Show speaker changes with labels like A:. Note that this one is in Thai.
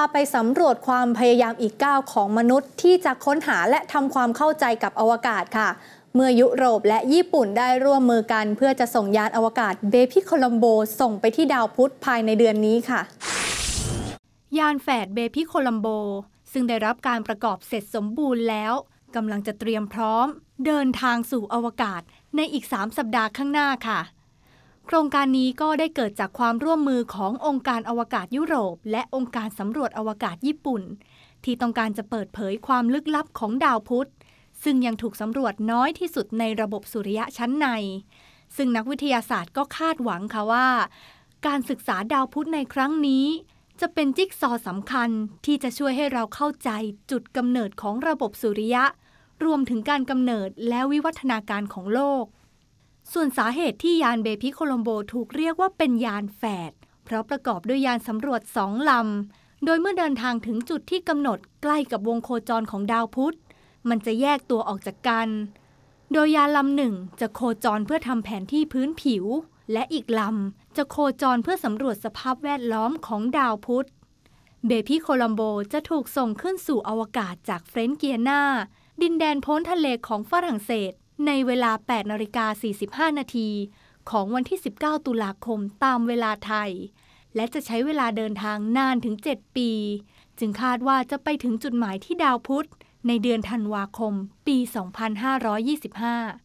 A: พาไปสำรวจความพยายามอีกก้าวของมนุษย์ที่จะค้นหาและทำความเข้าใจกับอวกาศค่ะ เมื่อยุโรปและญี่ปุ่นได้ร่วมมือกันเพื่อจะส่งยานอวกาศเบบี้โคลัมโบส่งไปที่ดาวพุธภายในเดือนนี้ค่ะ ยานแฝดเบบี้โคลัมโบซึ่งได้รับการประกอบเสร็จสมบูรณ์แล้วกำลังจะเตรียมพร้อมเดินทางสู่อวกาศในอีก 3 สัปดาห์ข้างหน้าค่ะโครงการนี้ก็ได้เกิดจากความร่วมมือขององค์การอวกาศยุโรปและองค์การสำรวจอวกาศญี่ปุ่น ที่ต้องการจะเปิดเผยความลึกลับของดาวพุธซึ่งยังถูกสำรวจน้อยที่สุดในระบบสุริยะชั้นใน ซึ่งนักวิทยาศาสตร์ก็คาดหวังค่ะว่า การศึกษาดาวพุธในครั้งนี้ จะเป็นจิ๊กซอสำคัญที่จะช่วยให้เราเข้าใจจุดกำเนิดของระบบสุริยะรวมถึงการกำเนิดและวิวัฒนาการของโลกส่วนสาเหตุที่ยานเบพิโคลมโบถูกเรียกว่าเป็นยานแฝด เพราะประกอบด้วยยานสำรวจสองลำ โดยเมื่อเดินทางถึงจุดที่กำหนดใกล้กับวงโคจรของดาวพุธ มันจะแยกตัวออกจากกัน โดยยานลำหนึ่งจะโคจรเพื่อทำแผนที่พื้นผิว และอีกลำ จะโคจรเพื่อสำรวจสภาพแวดล้อมของดาวพุธ เบพิโคลัมโบจะถูกส่งขึ้นสู่อวกาศจากเฟรนเกียนาดินแดนพ้นทะเลของฝรั่งเศสในเวลา8นาฬิกา45 นาที ของวันที่ 19 ตุลาคมตามเวลาไทย และจะใช้เวลาเดินทางนานถึง 7 ปี จึงคาดว่าจะไปถึงจุดหมายที่ดาวพุธ ในเดือนธันวาคม ปี 2525